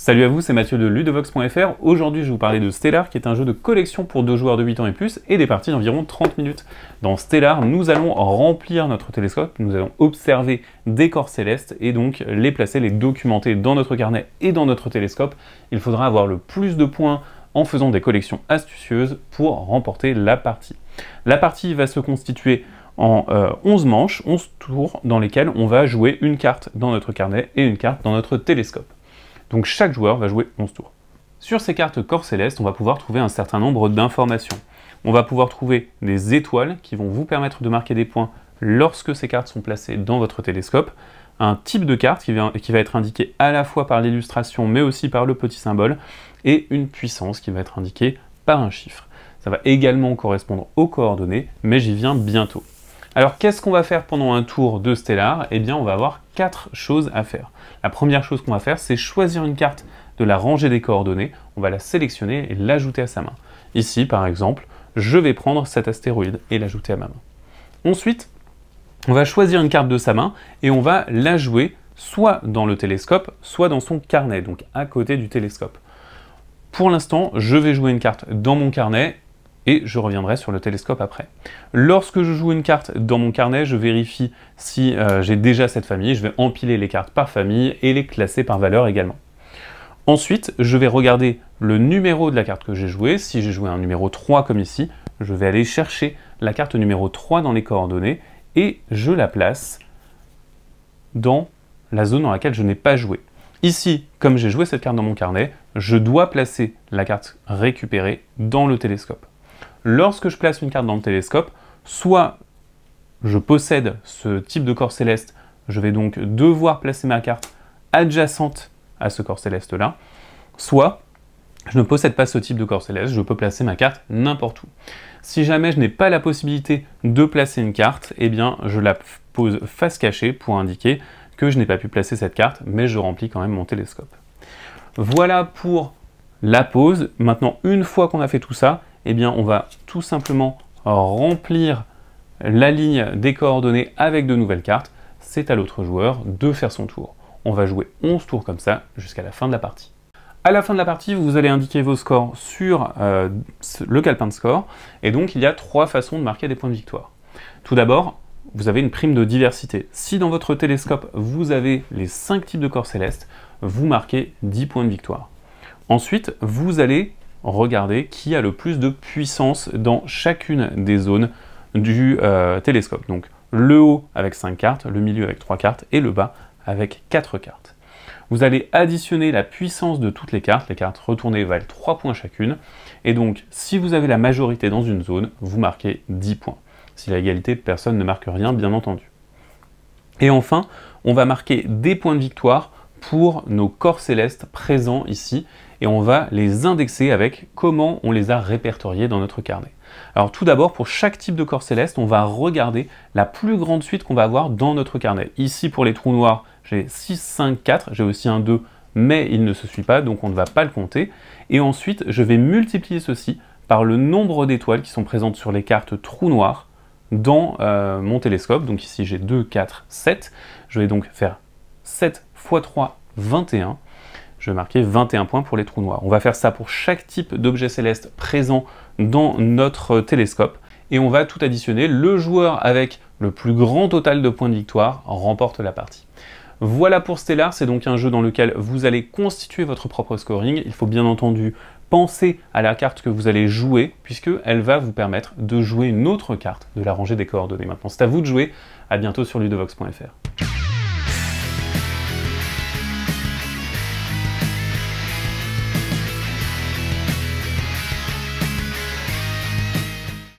Salut à vous, c'est Mathieu de ludovox.fr. Aujourd'hui, je vais vous parler de Stellar, qui est un jeu de collection pour deux joueurs de 8 ans et plus et des parties d'environ 30 minutes. Dans Stellar, nous allons remplir notre télescope, nous allons observer des corps célestes et donc les placer, les documenter dans notre carnet et dans notre télescope. Il faudra avoir le plus de points en faisant des collections astucieuses pour remporter la partie. La partie va se constituer en 11 euh, manches, 11 tours dans lesquels on va jouer une carte dans notre carnet et une carte dans notre télescope. Donc chaque joueur va jouer 11 tours. Sur ces cartes corps céleste, on va pouvoir trouver un certain nombre d'informations. On va pouvoir trouver des étoiles qui vont vous permettre de marquer des points lorsque ces cartes sont placées dans votre télescope, un type de carte qui va, qui va être indiqué à la fois par l'illustration mais aussi par le petit symbole, et une puissance qui va être indiquée par un chiffre. Ça va également correspondre aux coordonnées, mais j'y viens bientôt. Alors qu'est-ce qu'on va faire pendant un tour de Stellar Eh bien on va avoir quatre choses à faire. La première chose qu'on va faire c'est choisir une carte de la rangée des coordonnées, on va la sélectionner et l'ajouter à sa main. Ici par exemple, je vais prendre cet astéroïde et l'ajouter à ma main. Ensuite, on va choisir une carte de sa main et on va la jouer soit dans le télescope, soit dans son carnet, donc à côté du télescope. Pour l'instant, je vais jouer une carte dans mon carnet et je reviendrai sur le télescope après. Lorsque je joue une carte dans mon carnet, je vérifie si euh, j'ai déjà cette famille, je vais empiler les cartes par famille et les classer par valeur également. Ensuite, je vais regarder le numéro de la carte que j'ai jouée. Si j'ai joué un numéro 3 comme ici, je vais aller chercher la carte numéro 3 dans les coordonnées et je la place dans la zone dans laquelle je n'ai pas joué. Ici, comme j'ai joué cette carte dans mon carnet, je dois placer la carte récupérée dans le télescope lorsque je place une carte dans le télescope, soit je possède ce type de corps céleste, je vais donc devoir placer ma carte adjacente à ce corps céleste-là, soit je ne possède pas ce type de corps céleste, je peux placer ma carte n'importe où. Si jamais je n'ai pas la possibilité de placer une carte, eh bien je la pose face cachée pour indiquer que je n'ai pas pu placer cette carte, mais je remplis quand même mon télescope. Voilà pour la pause. Maintenant, une fois qu'on a fait tout ça, eh bien, on va tout simplement remplir la ligne des coordonnées avec de nouvelles cartes. C'est à l'autre joueur de faire son tour. On va jouer 11 tours comme ça jusqu'à la fin de la partie. À la fin de la partie, vous allez indiquer vos scores sur euh, le calepin de score. Et donc, il y a trois façons de marquer des points de victoire. Tout d'abord, vous avez une prime de diversité. Si dans votre télescope, vous avez les 5 types de corps célestes, vous marquez 10 points de victoire. Ensuite, vous allez regarder qui a le plus de puissance dans chacune des zones du euh, télescope. Donc le haut avec 5 cartes, le milieu avec 3 cartes et le bas avec 4 cartes. Vous allez additionner la puissance de toutes les cartes, les cartes retournées valent 3 points chacune, et donc si vous avez la majorité dans une zone, vous marquez 10 points. Si la égalité, personne ne marque rien, bien entendu. Et enfin, on va marquer des points de victoire pour nos corps célestes présents ici et on va les indexer avec comment on les a répertoriés dans notre carnet. Alors tout d'abord, pour chaque type de corps céleste, on va regarder la plus grande suite qu'on va avoir dans notre carnet. Ici, pour les trous noirs, j'ai 6, 5, 4, j'ai aussi un 2, mais il ne se suit pas, donc on ne va pas le compter. Et ensuite, je vais multiplier ceci par le nombre d'étoiles qui sont présentes sur les cartes trous noirs dans euh, mon télescope. Donc ici, j'ai 2, 4, 7. Je vais donc faire 7 x3, 21. Je vais marquer 21 points pour les trous noirs. On va faire ça pour chaque type d'objet céleste présent dans notre télescope. Et on va tout additionner. Le joueur avec le plus grand total de points de victoire remporte la partie. Voilà pour Stellar, c'est donc un jeu dans lequel vous allez constituer votre propre scoring. Il faut bien entendu penser à la carte que vous allez jouer, puisqu'elle va vous permettre de jouer une autre carte de la ranger des coordonnées. Maintenant, c'est à vous de jouer. À bientôt sur ludovox.fr.